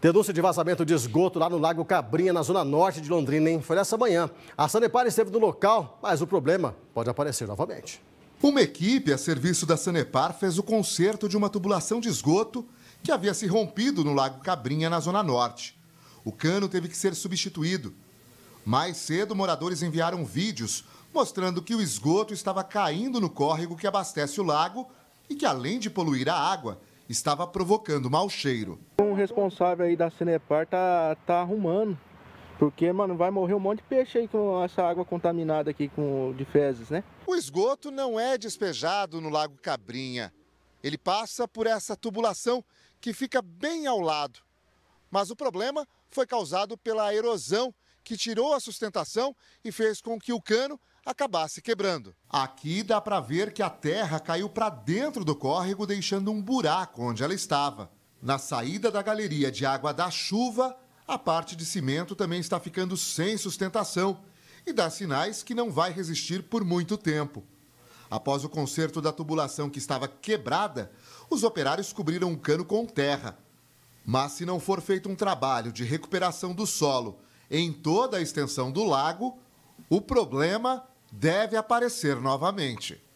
Denúncia de vazamento de esgoto lá no Lago Cabrinha, na zona norte de Londrina, hein? Foi nessa manhã. A Sanepar esteve no local, mas o problema pode aparecer novamente. Uma equipe a serviço da Sanepar fez o conserto de uma tubulação de esgoto que havia se rompido no Lago Cabrinha, na zona norte. O cano teve que ser substituído. Mais cedo, moradores enviaram vídeos mostrando que o esgoto estava caindo no córrego que abastece o lago e que, além de poluir a água, estava provocando mau cheiro. Um responsável aí da Cinepar tá, tá arrumando, porque, mano, vai morrer um monte de peixe aí com essa água contaminada aqui com, de fezes, né? O esgoto não é despejado no Lago Cabrinha. Ele passa por essa tubulação que fica bem ao lado. Mas o problema foi causado pela erosão que tirou a sustentação e fez com que o cano acabasse quebrando. Aqui dá para ver que a terra caiu para dentro do córrego, deixando um buraco onde ela estava. Na saída da galeria de água da chuva, a parte de cimento também está ficando sem sustentação e dá sinais que não vai resistir por muito tempo. Após o conserto da tubulação que estava quebrada, os operários cobriram o cano com terra. Mas se não for feito um trabalho de recuperação do solo em toda a extensão do lago, o problema deve aparecer novamente.